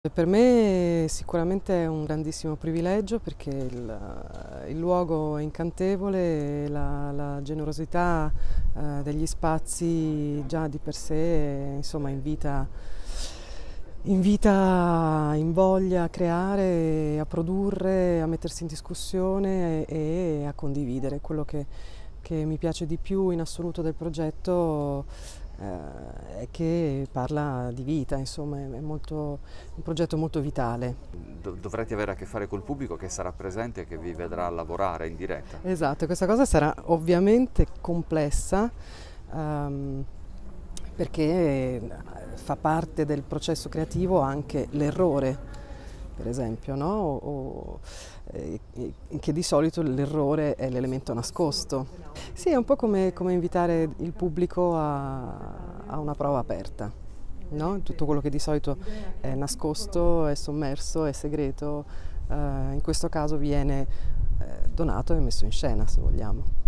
Per me sicuramente è un grandissimo privilegio perché il, eh, il luogo è incantevole, la, la generosità eh, degli spazi già di per sé insomma, invita, invita, invoglia a creare, a produrre, a mettersi in discussione e, e a condividere. Quello che, che mi piace di più in assoluto del progetto eh, che parla di vita, insomma è molto, un progetto molto vitale. dovrete avere a che fare col pubblico che sarà presente e che vi vedrà lavorare in diretta. Esatto, questa cosa sarà ovviamente complessa. Um, perché eh, fa parte del processo creativo anche l'errore, per esempio, no? o, eh, che di solito l'errore è l'elemento nascosto. Sì, è un po' come, come invitare il pubblico a, a una prova aperta. No? Tutto quello che di solito è nascosto, è sommerso, è segreto, eh, in questo caso viene eh, donato e messo in scena, se vogliamo.